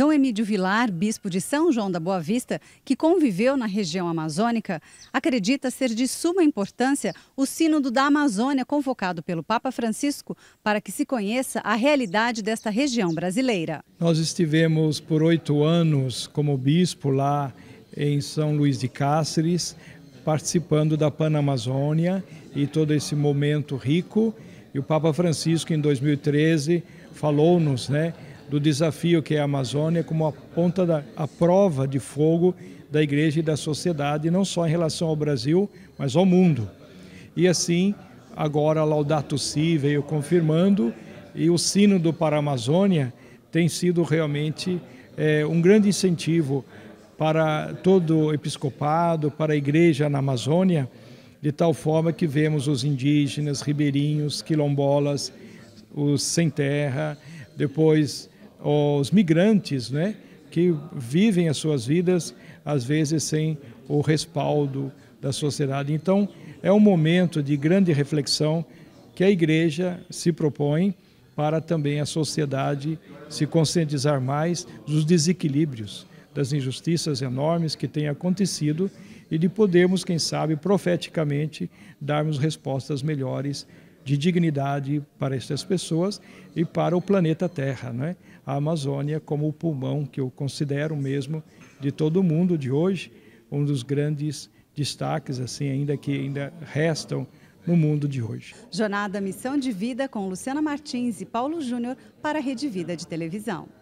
Dom Emílio Vilar, bispo de São João da Boa Vista, que conviveu na região amazônica, acredita ser de suma importância o Sínodo da Amazônia convocado pelo Papa Francisco para que se conheça a realidade desta região brasileira. Nós estivemos por oito anos como bispo lá em São Luís de Cáceres, participando da Panamazônia e todo esse momento rico. E o Papa Francisco, em 2013, falou-nos, né? do desafio que é a Amazônia como a ponta da a prova de fogo da igreja e da sociedade, não só em relação ao Brasil, mas ao mundo. E assim, agora Laudato Si veio confirmando e o sínodo para a Amazônia tem sido realmente é, um grande incentivo para todo o episcopado, para a igreja na Amazônia, de tal forma que vemos os indígenas, ribeirinhos, quilombolas, os sem terra, depois os migrantes, né, que vivem as suas vidas às vezes sem o respaldo da sociedade. Então, é um momento de grande reflexão que a igreja se propõe para também a sociedade se conscientizar mais dos desequilíbrios, das injustiças enormes que têm acontecido e de podermos, quem sabe, profeticamente darmos respostas melhores de dignidade para essas pessoas e para o planeta Terra. Né? A Amazônia como o pulmão que eu considero mesmo de todo o mundo de hoje, um dos grandes destaques assim ainda que ainda restam no mundo de hoje. Jornada Missão de Vida com Luciana Martins e Paulo Júnior para a Rede Vida de Televisão.